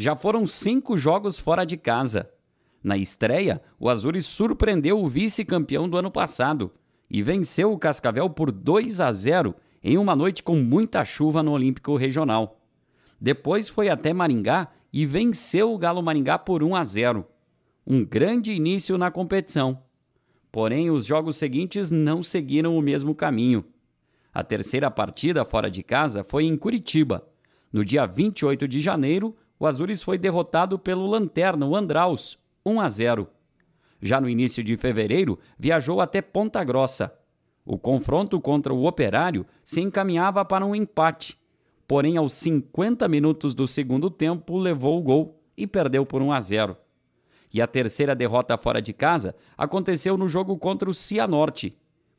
Já foram cinco jogos fora de casa. Na estreia, o Azures surpreendeu o vice-campeão do ano passado e venceu o Cascavel por 2 a 0 em uma noite com muita chuva no Olímpico Regional. Depois foi até Maringá e venceu o Galo Maringá por 1 a 0. Um grande início na competição. Porém, os jogos seguintes não seguiram o mesmo caminho. A terceira partida fora de casa foi em Curitiba, no dia 28 de janeiro, o Azures foi derrotado pelo Lanterna, o Andraus, 1 a 0. Já no início de fevereiro, viajou até Ponta Grossa. O confronto contra o Operário se encaminhava para um empate, porém, aos 50 minutos do segundo tempo, levou o gol e perdeu por 1 a 0. E a terceira derrota fora de casa aconteceu no jogo contra o Cianorte.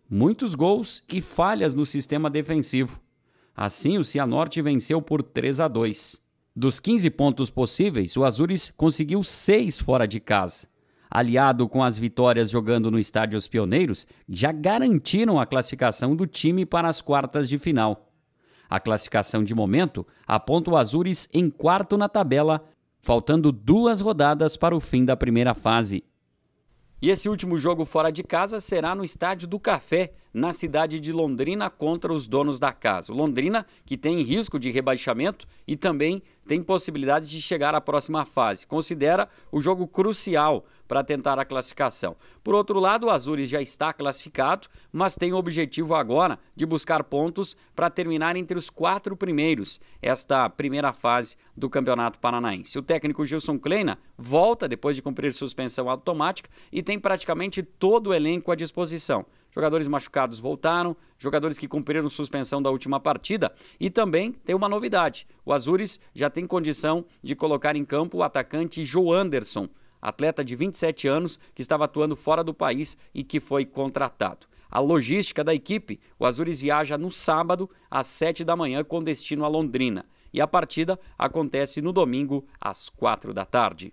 Muitos gols e falhas no sistema defensivo. Assim, o Cianorte venceu por 3 a 2. Dos 15 pontos possíveis, o Azures conseguiu 6 fora de casa. Aliado com as vitórias jogando no estádio Os Pioneiros, já garantiram a classificação do time para as quartas de final. A classificação de momento aponta o Azures em quarto na tabela, faltando duas rodadas para o fim da primeira fase. E esse último jogo fora de casa será no Estádio do Café, na cidade de Londrina contra os donos da casa. Londrina, que tem risco de rebaixamento e também tem possibilidades de chegar à próxima fase. Considera o jogo crucial para tentar a classificação. Por outro lado, o Azures já está classificado, mas tem o objetivo agora de buscar pontos para terminar entre os quatro primeiros esta primeira fase do Campeonato Paranaense. O técnico Gilson Kleina volta depois de cumprir suspensão automática e tem praticamente todo o elenco à disposição. Jogadores machucados voltaram, jogadores que cumpriram suspensão da última partida. E também tem uma novidade: o Azures já tem condição de colocar em campo o atacante João Anderson, atleta de 27 anos que estava atuando fora do país e que foi contratado. A logística da equipe: o Azures viaja no sábado às 7 da manhã com destino a Londrina. E a partida acontece no domingo às 4 da tarde.